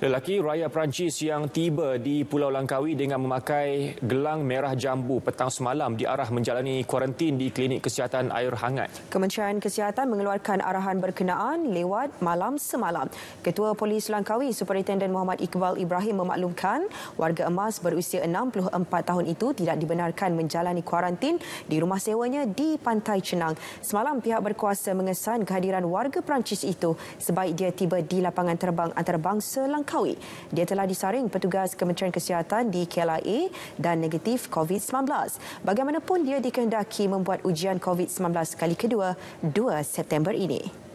Lelaki rakyat Perancis yang tiba di Pulau Langkawi dengan memakai gelang merah jambu petang semalam diarah menjalani kuarantin di klinik kesihatan air hangat. Kementerian Kesihatan mengeluarkan arahan berkenaan lewat malam semalam. Ketua Polis Langkawi Superintenden Muhammad Iqbal Ibrahim memaklumkan warga emas berusia 64 tahun itu tidak dibenarkan menjalani kuarantin di rumah sewanya di Pantai Cenang. Semalam pihak berkuasa mengesan kehadiran warga Perancis itu sebaik dia tiba di lapangan terbang antarabangsa Langkawi terjangkaui. Dia telah disaring petugas Kementerian Kesihatan di KLIA dan negatif COVID-19. Bagaimanapun dia dikehendaki membuat ujian COVID-19 kali kedua 2 September ini.